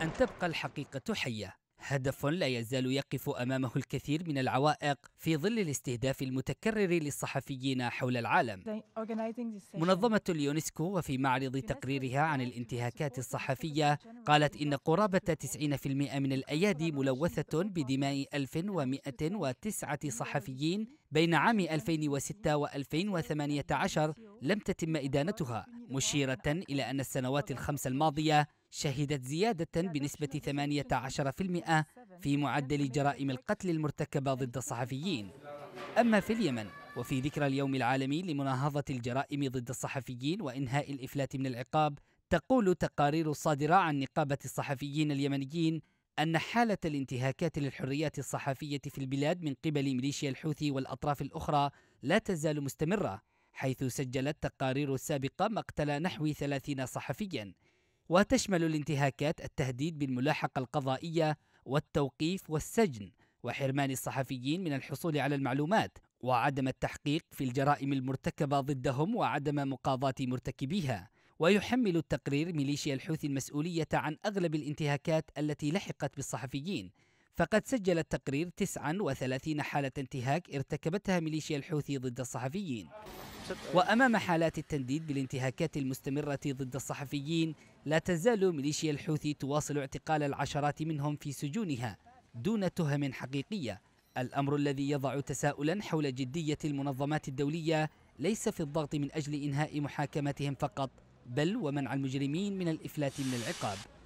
أن تبقى الحقيقة حية هدف لا يزال يقف أمامه الكثير من العوائق في ظل الاستهداف المتكرر للصحفيين حول العالم منظمة اليونسكو وفي معرض تقريرها عن الانتهاكات الصحفية قالت إن قرابة 90% من الأيادي ملوثة بدماء 1109 صحفيين بين عام 2006 و 2018 لم تتم إدانتها مشيرة إلى أن السنوات الخمس الماضية شهدت زيادة بنسبة 18% في معدل جرائم القتل المرتكبة ضد الصحفيين أما في اليمن وفي ذكرى اليوم العالمي لمناهضة الجرائم ضد الصحفيين وإنهاء الإفلات من العقاب تقول تقارير صادرة عن نقابة الصحفيين اليمنيين أن حالة الانتهاكات للحريات الصحفية في البلاد من قبل ميليشيا الحوثي والأطراف الأخرى لا تزال مستمرة حيث سجلت تقارير سابقة مقتل نحو ثلاثين صحفيا وتشمل الانتهاكات التهديد بالملاحقة القضائية والتوقيف والسجن وحرمان الصحفيين من الحصول على المعلومات وعدم التحقيق في الجرائم المرتكبة ضدهم وعدم مقاضاة مرتكبيها ويحمل التقرير ميليشيا الحوثي المسؤولية عن أغلب الانتهاكات التي لحقت بالصحفيين فقد سجل التقرير 39 حالة انتهاك ارتكبتها ميليشيا الحوثي ضد الصحفيين وأمام حالات التنديد بالانتهاكات المستمرة ضد الصحفيين لا تزال ميليشيا الحوثي تواصل اعتقال العشرات منهم في سجونها دون تهم حقيقية الأمر الذي يضع تساؤلا حول جدية المنظمات الدولية ليس في الضغط من أجل إنهاء محاكمتهم فقط بل ومنع المجرمين من الإفلات من العقاب